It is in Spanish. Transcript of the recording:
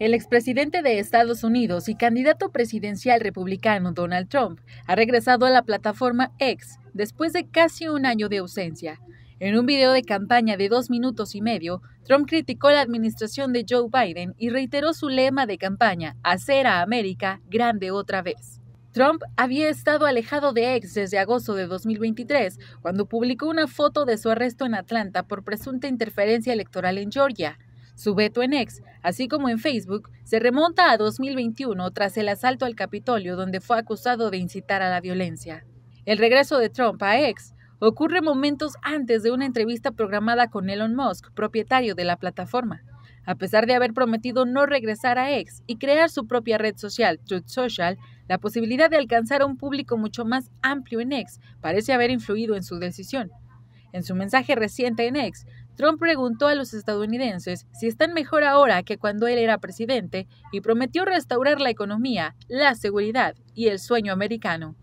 El expresidente de Estados Unidos y candidato presidencial republicano Donald Trump ha regresado a la plataforma X después de casi un año de ausencia. En un video de campaña de dos minutos y medio, Trump criticó la administración de Joe Biden y reiteró su lema de campaña, hacer a América grande otra vez. Trump había estado alejado de X desde agosto de 2023, cuando publicó una foto de su arresto en Atlanta por presunta interferencia electoral en Georgia. Su veto en X, así como en Facebook, se remonta a 2021 tras el asalto al Capitolio donde fue acusado de incitar a la violencia. El regreso de Trump a X ocurre momentos antes de una entrevista programada con Elon Musk, propietario de la plataforma. A pesar de haber prometido no regresar a X y crear su propia red social, Truth Social, la posibilidad de alcanzar a un público mucho más amplio en X parece haber influido en su decisión. En su mensaje reciente en X, Trump preguntó a los estadounidenses si están mejor ahora que cuando él era presidente y prometió restaurar la economía, la seguridad y el sueño americano.